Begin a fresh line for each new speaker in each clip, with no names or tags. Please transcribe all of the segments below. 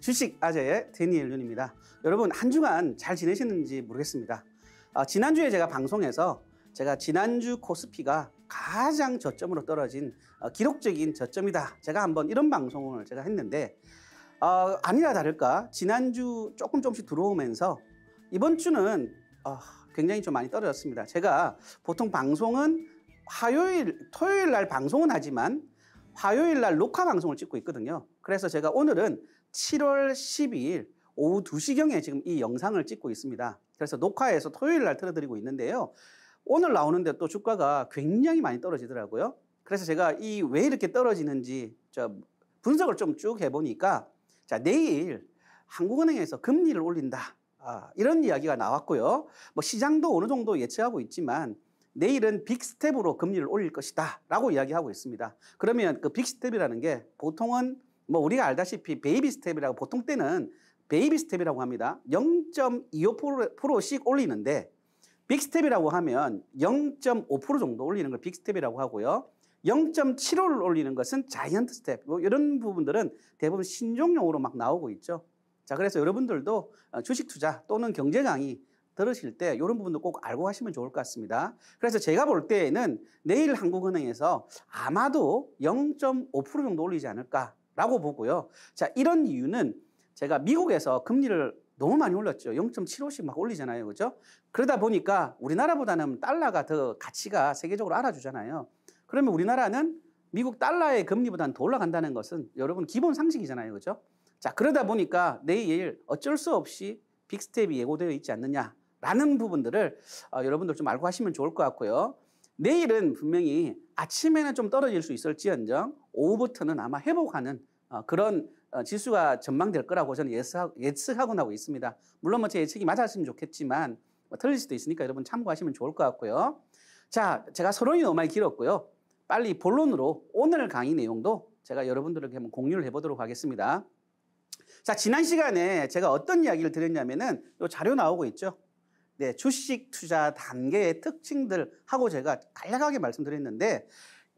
주식 아재의 데니엘 윤입니다. 여러분 한 주간 잘 지내셨는지 모르겠습니다. 아, 지난주에 제가 방송에서 제가 지난주 코스피가 가장 저점으로 떨어진 어, 기록적인 저점이다. 제가 한번 이런 방송을 제가 했는데 어, 아니라 다를까 지난주 조금 조금씩 들어오면서 이번 주는 어, 굉장히 좀 많이 떨어졌습니다. 제가 보통 방송은 화요일, 토요일 날 방송은 하지만 화요일 날 녹화 방송을 찍고 있거든요. 그래서 제가 오늘은 7월 12일 오후 2시경에 지금 이 영상을 찍고 있습니다. 그래서 녹화해서 토요일 날 틀어드리고 있는데요. 오늘 나오는데 또 주가가 굉장히 많이 떨어지더라고요. 그래서 제가 이 왜 이렇게 떨어지는지 분석을 좀 쭉 해보니까 자, 내일 한국은행에서 금리를 올린다. 아, 이런 이야기가 나왔고요. 뭐 시장도 어느 정도 예측하고 있지만 내일은 빅스텝으로 금리를 올릴 것이다. 라고 이야기하고 있습니다. 그러면 그 빅스텝이라는 게 보통은 뭐 우리가 알다시피 베이비 스텝이라고 보통 때는 베이비 스텝이라고 합니다. 0.25%씩 올리는데 빅 스텝이라고 하면 0.5% 정도 올리는 걸 빅 스텝이라고 하고요. 0.75를 올리는 것은 자이언트 스텝. 뭐 이런 부분들은 대부분 신종용으로막 나오고 있죠. 자, 그래서 여러분들도 어, 주식 투자 또는 경제 강의 들으실 때 이런 부분도 꼭 알고 하시면 좋을 것 같습니다. 그래서 제가 볼 때에는 내일 한국은행에서 아마도 0.5% 정도 올리지 않을까 라고 보고요. 자, 이런 이유는 제가 미국에서 금리를 너무 많이 올렸죠. 0.75씩 막 올리잖아요. 그죠? 그러다 보니까 우리나라보다는 달러가 더 가치가 세계적으로 알아주잖아요. 그러면 우리나라는 미국 달러의 금리보다는 더 올라간다는 것은 여러분 기본 상식이잖아요. 그죠? 자, 그러다 보니까 내일 어쩔 수 없이 빅스텝이 예고되어 있지 않느냐라는 부분들을 어, 여러분들 좀 알고 하시면 좋을 것 같고요. 내일은 분명히 아침에는 좀 떨어질 수 있을지언정 오후부터는 아마 회복하는 어, 그런 어, 지수가 전망될 거라고 저는 예측하고 나고 있습니다. 물론 뭐 제 예측이 맞았으면 좋겠지만 뭐 틀릴 수도 있으니까 여러분 참고하시면 좋을 것 같고요. 자, 제가 서론이 너무 많이 길었고요. 빨리 본론으로 오늘 강의 내용도 제가 여러분들에게 한번 공유를 해보도록 하겠습니다. 자, 지난 시간에 제가 어떤 이야기를 드렸냐면은 요 자료 나오고 있죠. 네, 주식 투자 단계의 특징들하고 제가 간략하게 말씀드렸는데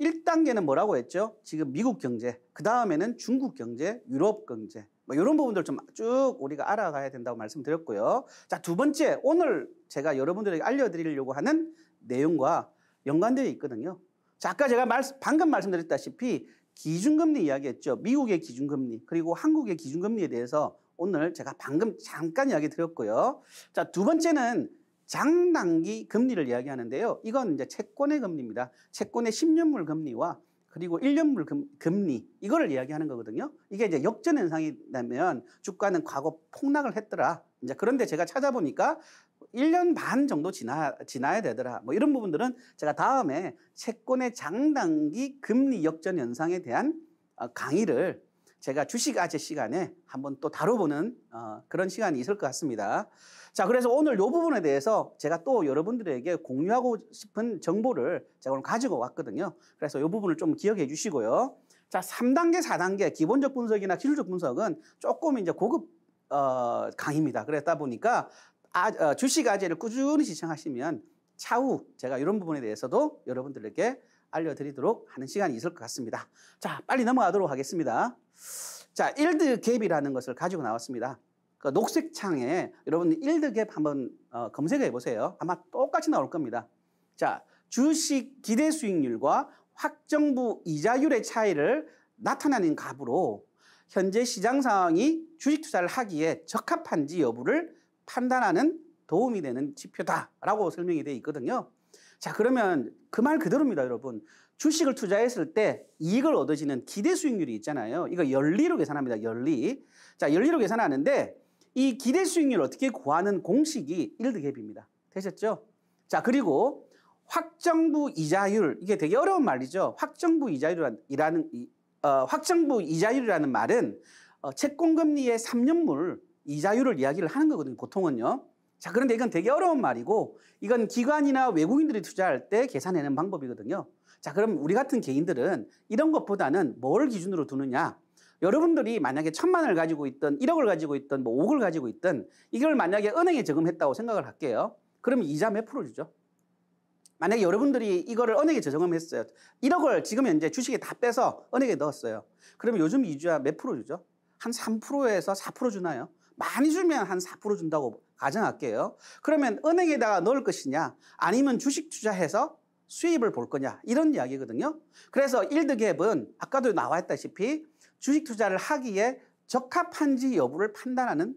1단계는 뭐라고 했죠? 지금 미국 경제, 그 다음에는 중국 경제, 유럽 경제 뭐 이런 부분들 좀 쭉 우리가 알아가야 된다고 말씀드렸고요. 자, 두 번째 오늘 제가 여러분들에게 알려드리려고 하는 내용과 연관되어 있거든요. 자, 아까 제가 말, 방금 말씀드렸다시피 기준금리 이야기했죠. 미국의 기준금리 그리고 한국의 기준금리에 대해서 오늘 제가 방금 잠깐 이야기 드렸고요. 자, 두 번째는 장단기 금리를 이야기하는데요. 이건 이제 채권의 금리입니다. 채권의 10년물 금리와 그리고 1년물 금, 리 이거를 이야기하는 거거든요. 이게 이제 역전 현상이 되면 주가는 과거 폭락을 했더라. 이제 그런데 제가 찾아보니까 1년 반 정도 지나, 지나야 되더라. 뭐 이런 부분들은 제가 다음에 채권의 장단기 금리 역전 현상에 대한 어, 강의를 제가 주식 아재 시간에 한번 또 다뤄보는 어, 그런 시간이 있을 것 같습니다. 자, 그래서 오늘 이 부분에 대해서 제가 또 여러분들에게 공유하고 싶은 정보를 제가 오늘 가지고 왔거든요. 그래서 이 부분을 좀 기억해 주시고요. 자, 3단계, 4단계 기본적 분석이나 기술적 분석은 조금 이제 고급 어, 강의입니다. 그랬다 보니까 아, 어, 주식 아재를 꾸준히 시청하시면 차후 제가 이런 부분에 대해서도 여러분들에게 알려드리도록 하는 시간이 있을 것 같습니다. 자, 빨리 넘어가도록 하겠습니다. 자, 일드 갭이라는 것을 가지고 나왔습니다. 그 녹색 창에 여러분 일드 갭 한번 어, 검색해 보세요. 아마 똑같이 나올 겁니다. 자, 주식 기대 수익률과 확정부 이자율의 차이를 나타내는 값으로 현재 시장 상황이 주식 투자를 하기에 적합한지 여부를 판단하는 도움이 되는 지표다라고 설명이 되어 있거든요. 자, 그러면 그 말 그대로입니다, 여러분. 주식을 투자했을 때 이익을 얻어지는 기대 수익률이 있잖아요. 이거 연리로 계산합니다, 연리. 자, 연리로 계산하는데 이 기대 수익률 어떻게 구하는 공식이 일드 갭입니다. 되셨죠? 자, 그리고 확정부 이자율. 이게 되게 어려운 말이죠. 확정부 이자율이라는, 어, 확정부 이자율이라는 말은 어, 채권금리의 3년물 이자율을 이야기를 하는 거거든요, 보통은요. 자, 그런데 이건 되게 어려운 말이고 이건 기관이나 외국인들이 투자할 때 계산하는 방법이거든요. 자, 그럼 우리 같은 개인들은 이런 것보다는 뭘 기준으로 두느냐? 여러분들이 만약에 천만을 가지고 있던 1억을 가지고 있던 뭐 5억을 가지고 있던 이걸 만약에 은행에 저금했다고 생각을 할게요. 그럼 이자 몇 프로 주죠? 만약에 여러분들이 이거를 은행에 저금했어요. 1억을 지금 현재 주식에 다 빼서 은행에 넣었어요. 그럼 요즘 이자 몇 프로 주죠? 한 3%에서 4% 주나요? 많이 주면 한 4% 준다고 가정할게요. 그러면 은행에다가 넣을 것이냐 아니면 주식 투자해서 수입을 볼 거냐 이런 이야기거든요. 그래서 일드갭은 아까도 나와있다시피 주식 투자를 하기에 적합한지 여부를 판단하는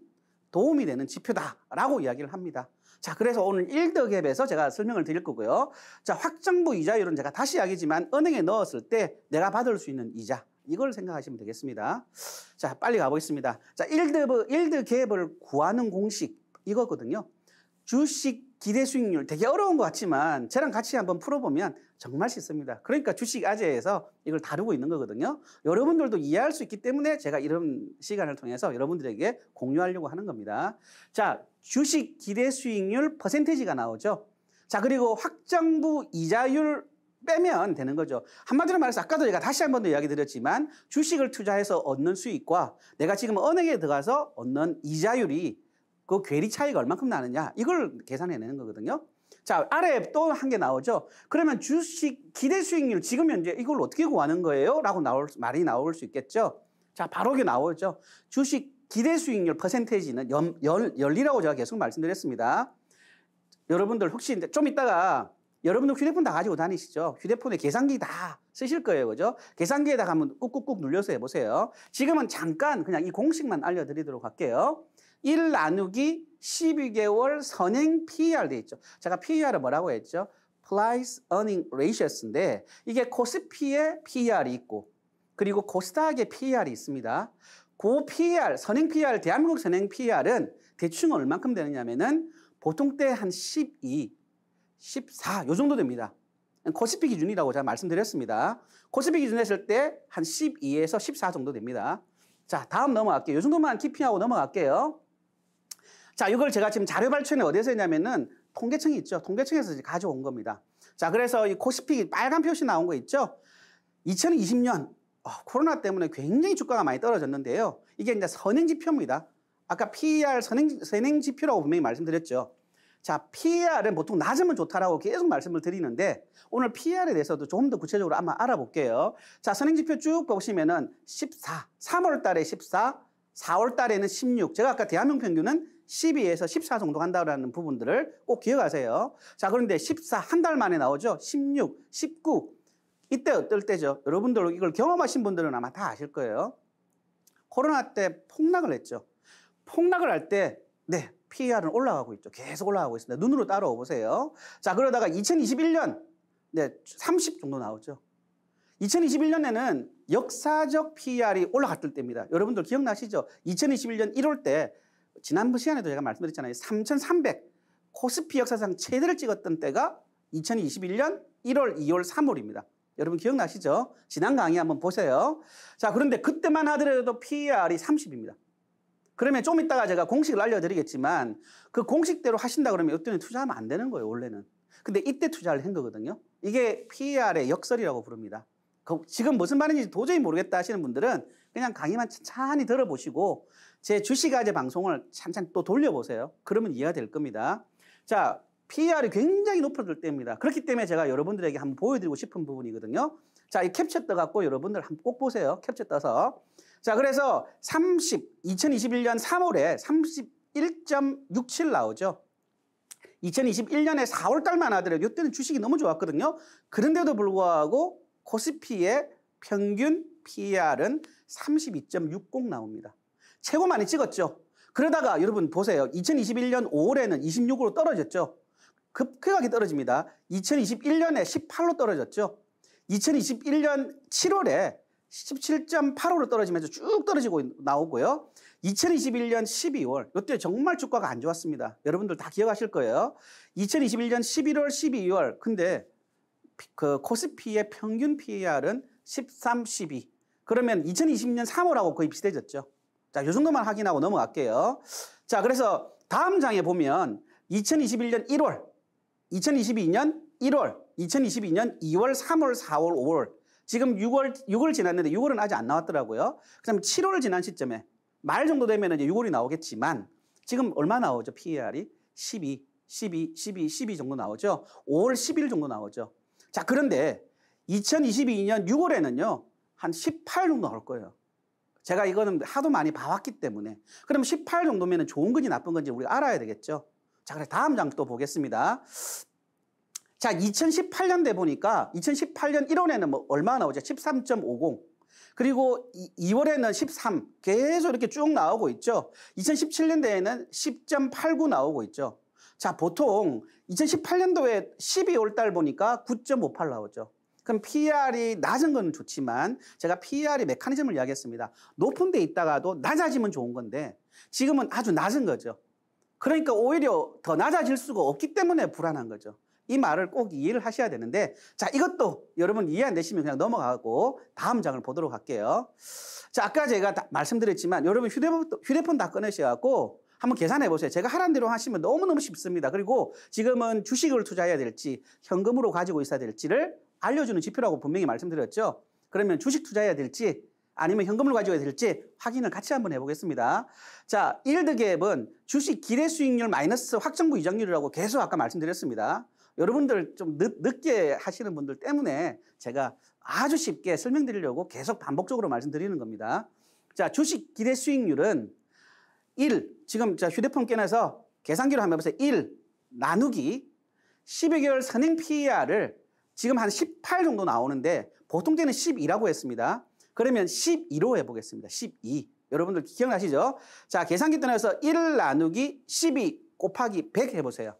도움이 되는 지표다라고 이야기를 합니다. 자, 그래서 오늘 1더갭에서 제가 설명을 드릴 거고요. 자, 확정부 이자율은 제가 다시 이야기지만 은행에 넣었을 때 내가 받을 수 있는 이자. 이걸 생각하시면 되겠습니다. 자, 빨리 가보겠습니다. 자, 일드, 일드 갭을 구하는 공식 이거거든요. 주식 기대 수익률 되게 어려운 것 같지만 저랑 같이 한번 풀어보면 정말 쉽습니다. 그러니까 주식 아재에서 이걸 다루고 있는 거거든요. 여러분들도 이해할 수 있기 때문에 제가 이런 시간을 통해서 여러분들에게 공유하려고 하는 겁니다. 자, 주식 기대 수익률 퍼센테이지가 나오죠. 자, 그리고 확정부 이자율 빼면 되는 거죠. 한마디로 말해서 아까도 제가 다시 한 번 더 이야기 드렸지만 주식을 투자해서 얻는 수익과 내가 지금 은행에 들어가서 얻는 이자율이 그 괴리 차이가 얼만큼 나느냐 이걸 계산해내는 거거든요. 자 아래 또 한 개 나오죠. 그러면 주식 기대 수익률 지금 현재 이걸 어떻게 구하는 거예요? 라고 나올 말이 나올 수 있겠죠. 자 바로 이게 나오죠. 주식 기대 수익률 퍼센테이지는 연, 연, 연리라고 제가 계속 말씀드렸습니다. 여러분들 혹시 좀 이따가 여러분도 휴대폰 다 가지고 다니시죠? 휴대폰에 계산기 다 쓰실 거예요. 그죠? 계산기에다가 한번 꾹꾹꾹 눌려서 해보세요. 지금은 잠깐 그냥 이 공식만 알려드리도록 할게요. 1 나누기 12개월 선행 PER 돼 있죠. 제가 PER을 뭐라고 했죠? Price Earning Ratio인데 이게 코스피의 PER이 있고 그리고 코스닥의 PER이 있습니다. 고 PER, 선행 PER, 대한민국 선행 PER은 대충 얼만큼 되느냐면은 보통 때 한 12, 14, 요 정도 됩니다. 코스피 기준이라고 제가 말씀드렸습니다. 코스피 기준 했을 때 한 12에서 14 정도 됩니다. 자, 다음 넘어갈게요. 요 정도만 키핑하고 넘어갈게요. 자, 이걸 제가 지금 자료 발췌는 어디서 했냐면은 통계청이 있죠. 통계청에서 가져온 겁니다. 자, 그래서 이 코스피 빨간 표시 나온 거 있죠. 2020년 어, 코로나 때문에 굉장히 주가가 많이 떨어졌는데요. 이게 이제 선행지표입니다. 아까 PER 선행, 선행지표라고 분명히 말씀드렸죠. 자, PER은 보통 낮으면 좋다라고 계속 말씀을 드리는데 오늘 PER에 대해서도 조금 더 구체적으로 아마 알아볼게요. 자, 선행지표 쭉 보시면은 14, 3월 달에 14, 4월 달에는 16. 제가 아까 대한민국 평균은 12에서 14 정도 간다라는 부분들을 꼭 기억하세요. 자, 그런데 14 한 달 만에 나오죠. 16, 19. 이때 어떨 때죠? 여러분들 이걸 경험하신 분들은 아마 다 아실 거예요. 코로나 때 폭락을 했죠. 폭락을 할 때, 네, PER은 올라가고 있죠. 계속 올라가고 있습니다. 눈으로 따라오 보세요. 자, 그러다가 2021년, 네, 30 정도 나오죠. 2021년에는 역사적 PER이 올라갔을 때입니다. 여러분들 기억나시죠? 2021년 1월 때, 지난번 시간에도 제가 말씀드렸잖아요. 3,300 코스피 역사상 최대를 찍었던 때가 2021년 1월, 2월, 3월입니다. 여러분 기억나시죠? 지난 강의 한번 보세요. 자, 그런데 그때만 하더라도 PER이 30입니다. 그러면 좀 이따가 제가 공식을 알려드리겠지만 그 공식대로 하신다 그러면 이때는 투자하면 안 되는 거예요, 원래는. 근데 이때 투자를 한 거거든요. 이게 p r 의 역설이라고 부릅니다. 지금 무슨 말인지 도저히 모르겠다 하시는 분들은 그냥 강의만 천천히 들어보시고 제 주식아재 방송을 찬찬히 또 돌려보세요. 그러면 이해가 될 겁니다. 자, p r 이 굉장히 높아질 때입니다. 그렇기 때문에 제가 여러분들에게 한번 보여드리고 싶은 부분이거든요. 자, 이 캡처 떠갖고 여러분들 한번 꼭 보세요. 캡처 떠서. 자, 그래서 30, 2021년 3월에 31.67 나오죠. 2021년에 4월 달만 하더라도 이때는 주식이 너무 좋았거든요. 그런데도 불구하고 코스피의 평균 p r 은32.60 나옵니다. 최고 많이 찍었죠. 그러다가 여러분 보세요. 2021년 5월에는 26으로 떨어졌죠. 급격하게 떨어집니다. 2021년에 18로 떨어졌죠. 2021년 7월에 17.85로 떨어지면서 쭉 떨어지고 나오고요. 2021년 12월, 이때 정말 주가가 안 좋았습니다. 여러분들 다 기억하실 거예요. 2021년 11월, 12월, 근데 그 코스피의 평균 PER은 13, 12. 그러면 2020년 3월하고 거의 비슷해졌죠. 자, 요 정도만 확인하고 넘어갈게요. 자, 그래서 다음 장에 보면 2021년 1월, 2022년 1월, 2022년 2월, 3월, 4월, 5월 지금 6월 6월 지났는데 6월은 아직 안 나왔더라고요. 그다음에 7월 지난 시점에 말 정도 되면 이제 6월이 나오겠지만 지금 얼마 나오죠? PER이 12, 12, 12, 12 정도 나오죠. 5월 10일 정도 나오죠. 자 그런데 2022년 6월에는요 한 18 정도 나올 거예요. 제가 이거는 하도 많이 봐왔기 때문에 그럼 18 정도면 좋은 건지 나쁜 건지 우리가 알아야 되겠죠. 자, 그래 다음 장 또 보겠습니다. 자, 2018년 돼 보니까 2018년 1월에는 뭐 얼마 나오죠? 13.50. 그리고 2월에는 13 계속 이렇게 쭉 나오고 있죠. 2017년도에는 10.89 나오고 있죠. 자, 보통 2018년도에 12월 달 보니까 9.58 나오죠. 그럼 PR이 낮은 건 좋지만 제가 PR의 메커니즘을 이야기했습니다. 높은 데 있다가도 낮아지면 좋은 건데 지금은 아주 낮은 거죠. 그러니까 오히려 더 낮아질 수가 없기 때문에 불안한 거죠. 이 말을 꼭 이해를 하셔야 되는데 자, 이것도 여러분 이해 안 되시면 그냥 넘어가고 다음 장을 보도록 할게요. 자, 아까 제가 말씀드렸지만 여러분 휴대폰, 휴대폰 다 꺼내셔갖고 한번 계산해 보세요. 제가 하란 대로 하시면 너무너무 쉽습니다. 그리고 지금은 주식을 투자해야 될지 현금으로 가지고 있어야 될지를 알려주는 지표라고 분명히 말씀드렸죠. 그러면 주식 투자해야 될지 아니면 현금을 가져야 될지 확인을 같이 한번 해보겠습니다. 자, 1드갭은 주식 기대 수익률 마이너스 확정부 이자율이라고 계속 아까 말씀드렸습니다. 여러분들 좀 늦, 늦게 하시는 분들 때문에 제가 아주 쉽게 설명드리려고 계속 반복적으로 말씀드리는 겁니다. 자, 주식 기대 수익률은 1, 지금 자 휴대폰 꺼내서 계산기로 한번 해보세요. 1 나누기 12개월 선행 PER을 지금 한 18 정도 나오는데 보통 때는 12라고 했습니다. 그러면 12로 해보겠습니다. 12. 여러분들 기억나시죠? 자, 계산기 떠나서 1 나누기 12 곱하기 100 해보세요.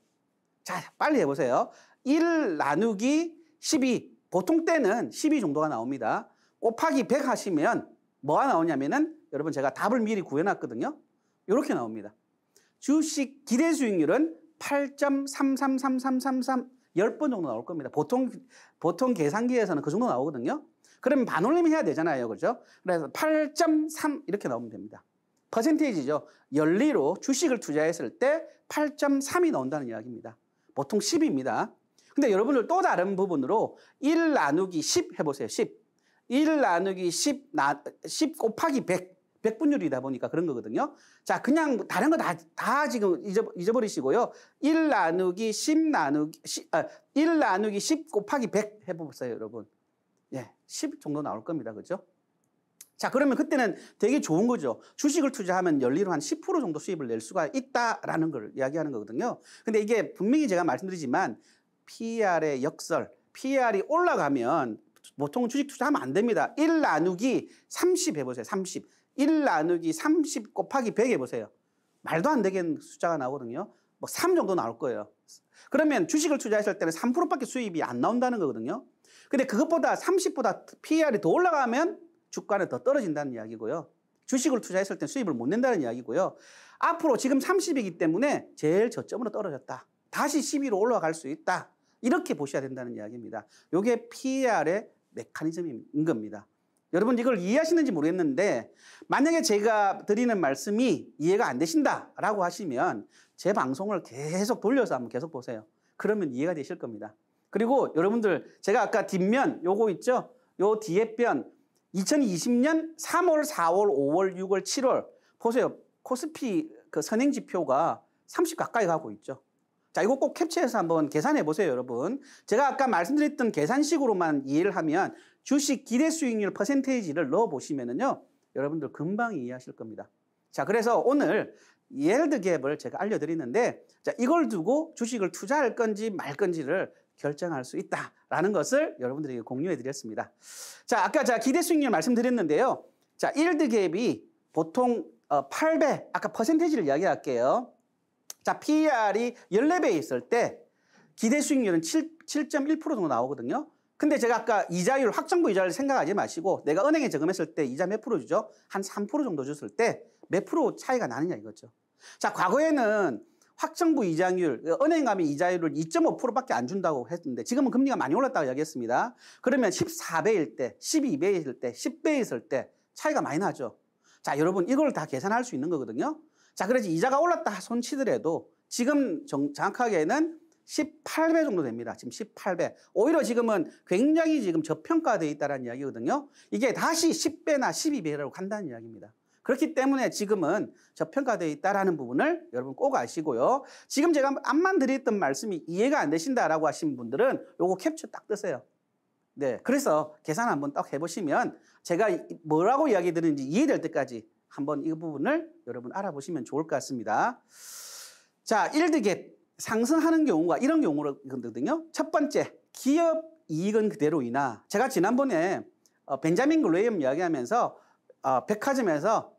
자, 빨리 해보세요. 1 나누기 12. 보통 때는 12 정도가 나옵니다. 곱하기 100 하시면 뭐가 나오냐면은 여러분 제가 답을 미리 구해놨거든요. 이렇게 나옵니다. 주식 기대 수익률은 8.333333 10번 정도 나올 겁니다. 보통, 보통 계산기에서는 그 정도 나오거든요. 그럼 반올림 해야 되잖아요. 그죠? 그래서 8.3 이렇게 나오면 됩니다. 퍼센테이지죠. 연리로 주식을 투자했을 때 8.3이 나온다는 이야기입니다. 보통 10입니다. 근데 여러분들 또 다른 부분으로 1 나누기 10 해보세요. 10. 1 나누기 10, 나, 10 곱하기 100. 100분율이다 보니까 그런 거거든요. 자, 그냥 뭐 다른 거 다, 다 지금 잊어버, 리시고요1 나누기 10 나누기, 10, 아, 1 나누기 10 곱하기 100 해보세요, 여러분. 예, 10 정도 나올 겁니다. 그죠? 자, 그러면 그때는 되게 좋은 거죠. 주식을 투자하면 연리로 한 10% 정도 수입을 낼 수가 있다라는 걸 이야기하는 거거든요. 근데 이게 분명히 제가 말씀드리지만 PR의 역설, PR이 올라가면 보통 주식 투자하면 안 됩니다. 1 나누기 30 해보세요. 30. 1 나누기 30 곱하기 100 해보세요. 말도 안되게 숫자가 나오거든요. 뭐 3 정도 나올 거예요. 그러면 주식을 투자했을 때는 3%밖에 수입이 안 나온다는 거거든요. 근데 그것보다 30보다 PR이 더 올라가면 주가는 더 떨어진다는 이야기고요. 주식을 투자했을 때 수입을 못 낸다는 이야기고요. 앞으로 지금 30이기 때문에 제일 저점으로 떨어졌다. 다시 10위로 올라갈 수 있다. 이렇게 보셔야 된다는 이야기입니다. 이게 p r 의 메커니즘인 겁니다. 여러분 이걸 이해하시는지 모르겠는데 만약에 제가 드리는 말씀이 이해가 안 되신다라고 하시면 제 방송을 계속 돌려서 한번 계속 보세요. 그러면 이해가 되실 겁니다. 그리고 여러분들 제가 아까 뒷면 요거 있죠? 요 뒤에 변 2020년 3월, 4월, 5월, 6월, 7월 보세요. 코스피 그 선행 지표가 30 가까이 가고 있죠. 자, 이거 꼭 캡처해서 한번 계산해 보세요, 여러분. 제가 아까 말씀드렸던 계산식으로만 이해를 하면 주식 기대 수익률 퍼센테이지를 넣어 보시면은요. 여러분들 금방 이해하실 겁니다. 자, 그래서 오늘 예드 갭을 제가 알려드리는데, 자, 이걸 두고 주식을 투자할 건지 말 건지를 결정할 수 있다라는 것을 여러분들에게 공유해 드렸습니다. 자, 아까 자 기대 수익률 말씀드렸는데요. 자, 일드 갭이 보통 8배, 어, 아까 퍼센테이지를 이야기할게요. 자, PER이 14배 에 있을 때 기대 수익률은 7, 7.1% 정도 나오거든요. 근데 제가 아까 이자율, 확정부 이자를 생각하지 마시고 내가 은행에 저금했을 때 이자 몇 프로 주죠? 한 3% 정도 줬을 때 몇 프로 차이가 나느냐 이거죠. 자, 과거에는 확정부 이자율, 은행 가면 이자율을 2.5%밖에 안 준다고 했는데 지금은 금리가 많이 올랐다고 이야기했습니다. 그러면 14배일 때, 12배일 때, 10배일 때 차이가 많이 나죠. 자, 여러분 이걸 다 계산할 수 있는 거거든요. 자, 그래서 이자가 올랐다 손치더라도 지금 정, 정확하게는 18배 정도 됩니다. 지금 18배. 오히려 지금은 굉장히 지금 저평가되어 있다는 이야기거든요. 이게 다시 10배나 12배라고 간다는 이야기입니다. 그렇기 때문에 지금은 저평가되어 있다라는 부분을 여러분 꼭 아시고요. 지금 제가 앞만 드렸던 말씀이 이해가 안 되신다라고 하신 분들은 요거 캡처 딱 뜨세요. 네. 그래서 계산 한번 딱 해보시면 제가 뭐라고 이야기 드리는지 이해될 때까지 한번 이 부분을 여러분 알아보시면 좋을 것 같습니다. 자, 일드겟 상승하는 경우가 이런 경우거든요. 첫 번째, 기업 이익은 그대로이나 제가 지난번에 어, 벤자민 글레이엄 이야기하면서 어, 백화점에서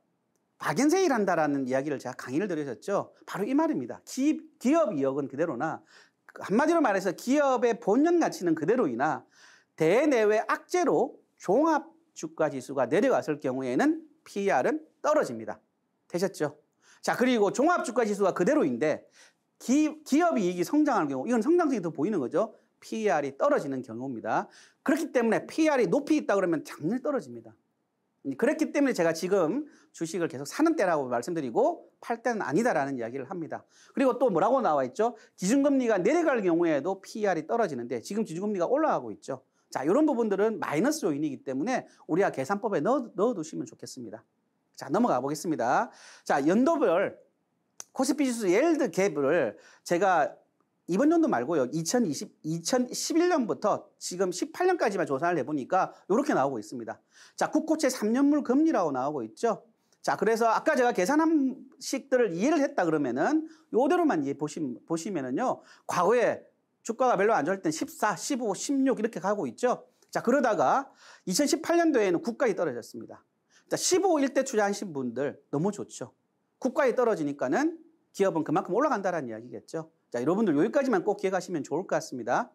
박인세일 한다라는 이야기를 제가 강의를 들으셨죠 바로 이 말입니다. 기업, 기업 이익은 그대로나 한마디로 말해서 기업의 본연 가치는 그대로이나 대내외 악재로 종합 주가 지수가 내려갔을 경우에는 p r 은 떨어집니다. 되셨죠? 자, 그리고 종합 주가 지수가 그대로인데 기, 기업 이익이 성장할 경우 이건 성장성이 더 보이는 거죠. p r 이 떨어지는 경우입니다. 그렇기 때문에 p r 이 높이 있다 그러면 장렬히 떨어집니다. 그렇기 때문에 제가 지금 주식을 계속 사는 때라고 말씀드리고 팔 때는 아니다라는 이야기를 합니다. 그리고 또 뭐라고 나와 있죠? 기준금리가 내려갈 경우에도 PER이 떨어지는데 지금 기준금리가 올라가고 있죠. 자, 이런 부분들은 마이너스 요인이기 때문에 우리가 계산법에 넣어, 두시면 좋겠습니다. 자, 넘어가 보겠습니다. 자, 연도별 코스피 지수 옐드 갭을 제가 이번 연도 말고요. 2020, 2011년부터 지금 18년까지만 조사를 해보니까 이렇게 나오고 있습니다. 자, 국고채 3년물 금리라고 나오고 있죠. 자, 그래서 아까 제가 계산한 식들을 이해를 했다 그러면은 요대로만 이해 보시, 면 보시면은요. 과거에 주가가 별로 안 좋을 땐 14, 15, 16 이렇게 가고 있죠. 자, 그러다가 2018년도에는 국가에 떨어졌습니다. 자, 15일 대 투자하신 분들 너무 좋죠. 국가에 떨어지니까는 기업은 그만큼 올라간다는 이야기겠죠. 자, 여러분들 여기까지만 꼭 기억하시면 좋을 것 같습니다.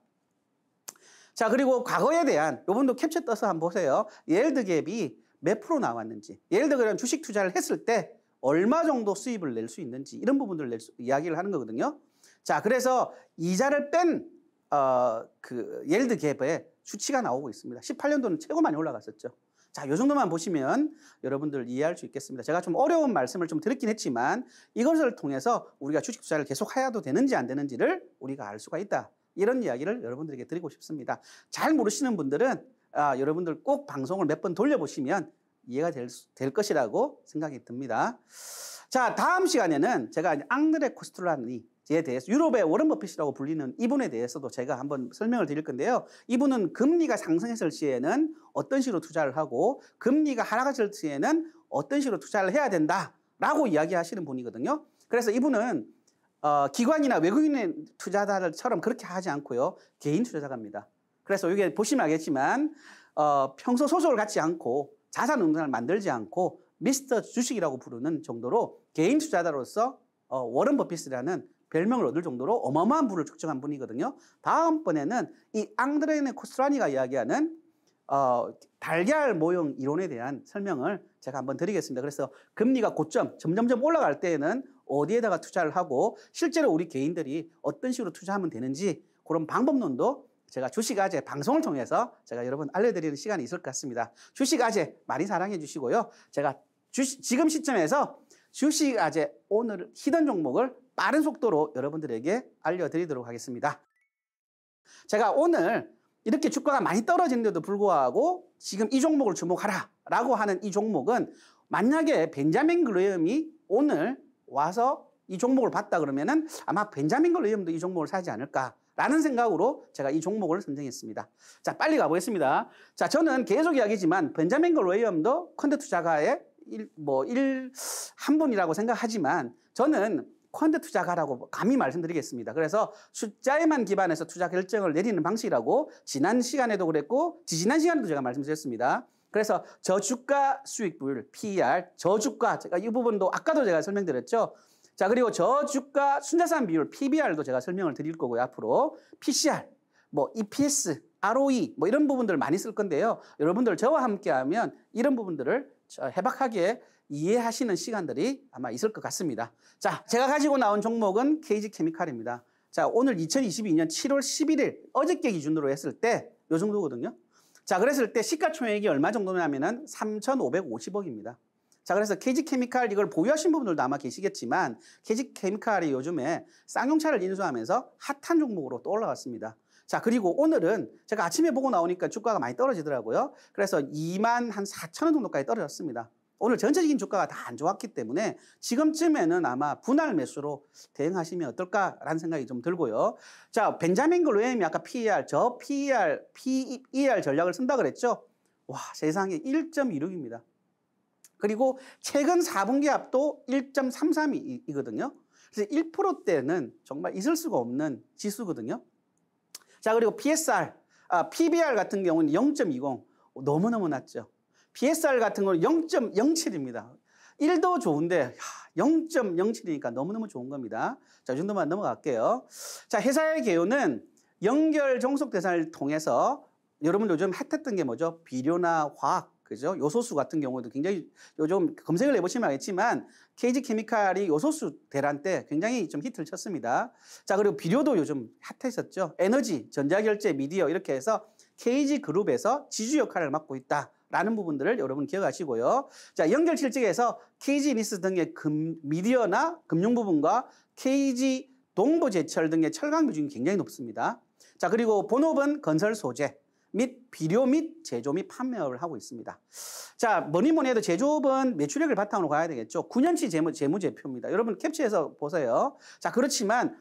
자, 그리고 과거에 대한 여러분도 캡처 떠서 한번 보세요. 예일드 갭이 몇 프로 나왔는지. 예를 들어 그런 주식 투자를 했을 때 얼마 정도 수입을 낼 수 있는지 이런 부분들을 낼 수, 이야기를 하는 거거든요. 자, 그래서 이자를 뺀 어, 그, 예일드 갭의 수치가 나오고 있습니다. 18년도는 최고 많이 올라갔었죠. 자, 요 정도만 보시면 여러분들 이해할 수 있겠습니다. 제가 좀 어려운 말씀을 좀 드렸긴 했지만 이것을 통해서 우리가 주식 투자를 계속 해야도 되는지 안 되는지를 우리가 알 수가 있다. 이런 이야기를 여러분들에게 드리고 싶습니다. 잘 모르시는 분들은 아, 여러분들 꼭 방송을 몇 번 돌려보시면 이해가 될, 될 것이라고 생각이 듭니다. 자, 다음 시간에는 제가 앙드레 코스툴라니 에 대해서 유럽의 워런 버핏이라고 불리는 이분에 대해서도 제가 한번 설명을 드릴 건데요. 이분은 금리가 상승했을 시에는 어떤 식으로 투자를 하고 금리가 하락했을 시에는 어떤 식으로 투자를 해야 된다라고 이야기하시는 분이거든요. 그래서 이분은 어, 기관이나 외국인의 투자자들처럼 그렇게 하지 않고요. 개인 투자자입니다. 그래서 이게 보시면 알겠지만 어, 평소 소속을 갖지 않고 자산 운동을 만들지 않고 미스터 주식이라고 부르는 정도로 개인 투자자로서 어, 워런 버핏이라는 별명을 얻을 정도로 어마어마한 부를 축적한 분이거든요. 다음번에는 이 앙드레네 코스라니가 이야기하는 어, 달걀 모형 이론에 대한 설명을 제가 한번 드리겠습니다. 그래서 금리가 고점, 점점점 올라갈 때에는 어디에다가 투자를 하고 실제로 우리 개인들이 어떤 식으로 투자하면 되는지 그런 방법론도 제가 주식아재 방송을 통해서 제가 여러분 알려드리는 시간이 있을 것 같습니다. 주식아재 많이 사랑해 주시고요. 제가 주시, 지금 시점에서 주식아재 오늘 히든 종목을 빠른 속도로 여러분들에게 알려드리도록 하겠습니다. 제가 오늘 이렇게 주가가 많이 떨어지는데도 불구하고 지금 이 종목을 주목하라 라고 하는 이 종목은 만약에 벤자민 그레엄이 오늘 와서 이 종목을 봤다 그러면 은 아마 벤자민 그레엄도 이 종목을 사지 않을까 라는 생각으로 제가 이 종목을 선정했습니다. 자 빨리 가보겠습니다. 자 저는 계속 이야기지만 벤자민 글그이엄도 컨대 투자가의 일, 뭐, 일, 한 분이라고 생각하지만 저는 펀드 투자 가라고 감히 말씀드리겠습니다. 그래서 숫자에만 기반해서 투자 결정을 내리는 방식이라고 지난 시간에도 그랬고 지지난 시간에도 제가 말씀드렸습니다. 그래서 저주가 수익률 PER 저주가 제가 이 부분도 아까도 제가 설명드렸죠. 자 그리고 저주가 순자산 비율 PBR도 제가 설명을 드릴 거고요 앞으로 PCR 뭐 EPS ROE 뭐 이런 부분들 을 많이 쓸 건데요 여러분들 저와 함께하면 이런 부분들을 해박하게 이해하시는 시간들이 아마 있을 것 같습니다. 자, 제가 가지고 나온 종목은 KG 케미칼입니다. 자, 오늘 2022년 7월 11일 어저께 기준으로 했을 때 요 정도거든요. 자, 그랬을 때 시가총액이 얼마 정도냐면은 3,550억입니다. 자, 그래서 KG 케미칼 이걸 보유하신 분들도 아마 계시겠지만 KG 케미칼이 요즘에 쌍용차를 인수하면서 핫한 종목으로 떠 올라왔습니다. 자, 그리고 오늘은 제가 아침에 보고 나오니까 주가가 많이 떨어지더라고요. 그래서 2만 한 4천 원 정도까지 떨어졌습니다. 오늘 전체적인 주가가 다 안 좋았기 때문에 지금쯤에는 아마 분할 매수로 대응하시면 어떨까라는 생각이 좀 들고요. 자, 벤자민 글로엠이 그 아까 PER, 저 PER, PER 전략을 쓴다 그랬죠? 와, 세상에 1.26입니다. 그리고 최근 4분기 앞도 1.33이거든요. 그래서 1%대는 정말 있을 수가 없는 지수거든요. 자, 그리고 PSR, 아, PBR 같은 경우는 0.20. 너무너무 낮죠. BSR 같은 거 0.07입니다. 1도 좋은데 0.07이니까 너무너무 좋은 겁니다. 자, 이 정도만 넘어갈게요. 자, 회사의 개요는 연결 종속 대사를 통해서 여러분 요즘 핫했던 게 뭐죠? 비료나 화학, 그죠? 요소수 같은 경우도 굉장히 요즘 검색을 해보시면 알겠지만 KG 케미칼이 요소수 대란 때 굉장히 좀 히트를 쳤습니다. 자, 그리고 비료도 요즘 핫했었죠. 에너지, 전자결제, 미디어 이렇게 해서 KG 그룹에서 지주 역할을 맡고 있다. 라는 부분들을 여러분 기억하시고요. 자, 연결 실적에서 KG 니스 등의 금, 미디어나 금융 부분과 KG 동부 제철 등의 철강 비중이 굉장히 높습니다. 자, 그리고 본업은 건설 소재 및 비료 및 제조 및 판매업을 하고 있습니다. 자, 뭐니 뭐니 해도 제조업은 매출액을 바탕으로 가야 되겠죠. 9년치 재무, 재무제표입니다. 여러분 캡처해서 보세요. 자, 그렇지만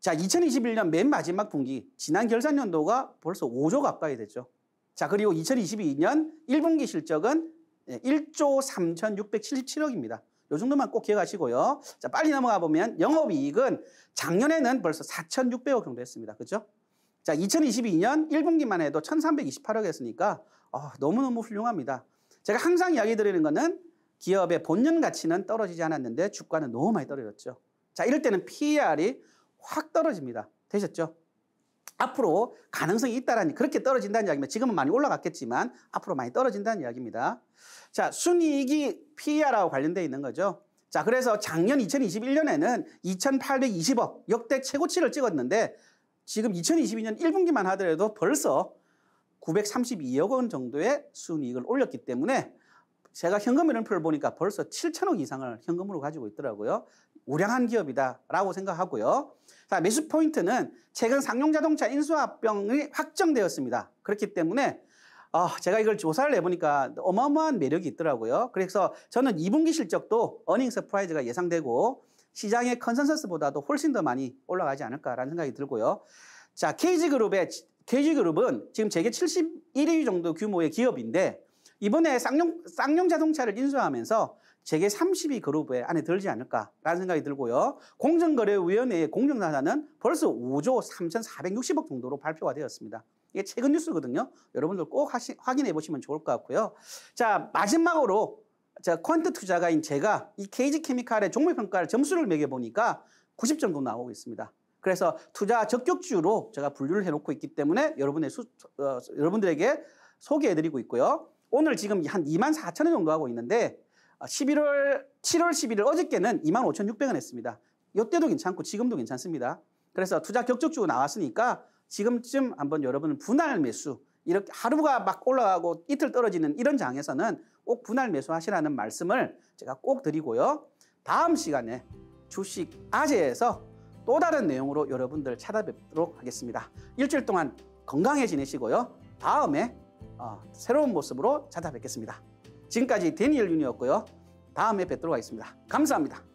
자, 2021년 맨 마지막 분기, 지난 결산연도가 벌써 5조 가까이 됐죠. 자, 그리고 2022년 1분기 실적은 1조 예, 3,677억입니다. 요 정도만 꼭 기억하시고요. 자, 빨리 넘어가 보면 영업이익은 작년에는 벌써 4,600억 정도 했습니다. 그죠? 자, 2022년 1분기만 해도 1,328억 했으니까 아, 너무너무 훌륭합니다. 제가 항상 이야기 드리는 거는 기업의 본연 가치는 떨어지지 않았는데 주가는 너무 많이 떨어졌죠. 자, 이럴 때는 PER이 확 떨어집니다. 되셨죠? 앞으로 가능성이 있다라는 그렇게 떨어진다는 이야기입니다. 지금은 많이 올라갔겠지만 앞으로 많이 떨어진다는 이야기입니다. 자, 순이익이 PER하고 관련되어 있는 거죠. 자, 그래서 작년 2021년에는 2,820억 역대 최고치를 찍었는데 지금 2022년 1분기만 하더라도 벌써 932억 원 정도의 순이익을 올렸기 때문에 제가 현금 이름표를 보니까 벌써 7천억 이상을 현금으로 가지고 있더라고요. 우량한 기업이다라고 생각하고요. 자, 매수 포인트는 최근 상용자동차 인수합병이 확정되었습니다. 그렇기 때문에 어, 제가 이걸 조사를 해보니까 어마어마한 매력이 있더라고요. 그래서 저는 2분기 실적도 어닝 서프라이즈가 예상되고 시장의 컨센서스보다도 훨씬 더 많이 올라가지 않을까라는 생각이 들고요. 자, KG그룹의 KG그룹은 지금 재계 71위 정도 규모의 기업인데 이번에 쌍용, 쌍용 자동차를 인수하면서 제게 32 그룹에 안에 들지 않을까라는 생각이 들고요. 공정거래위원회의 공정자산은 벌써 5조 3,460억 정도로 발표가 되었습니다. 이게 최근 뉴스거든요. 여러분들 꼭 하시, 확인해 보시면 좋을 것 같고요. 자, 마지막으로 자, 퀀트 투자가인 제가 이 케이지 케미칼의 종목 평가를 점수를 매겨 보니까 90 정도 나오고 있습니다. 그래서 투자 적격주로 제가 분류를 해 놓고 있기 때문에 여러분의 수, 어, 여러분들에게 소개해 드리고 있고요. 오늘 지금 한 2만 4천 원 정도 하고 있는데 11월 7월 11일 어저께는 25,600원 했습니다. 이때도 괜찮고 지금도 괜찮습니다. 그래서 투자 격적주고 나왔으니까 지금쯤 한번 여러분 분할 매수 이렇게 하루가 막 올라가고 이틀 떨어지는 이런 장에서는 꼭 분할 매수하시라는 말씀을 제가 꼭 드리고요. 다음 시간에 주식 아재에서 또 다른 내용으로 여러분들 찾아뵙도록 하겠습니다. 일주일 동안 건강해 지내시고요. 다음에 어, 새로운 모습으로 찾아뵙겠습니다. 지금까지 데니엘 윤이었고요. 다음에 뵙도록 하겠습니다. 감사합니다.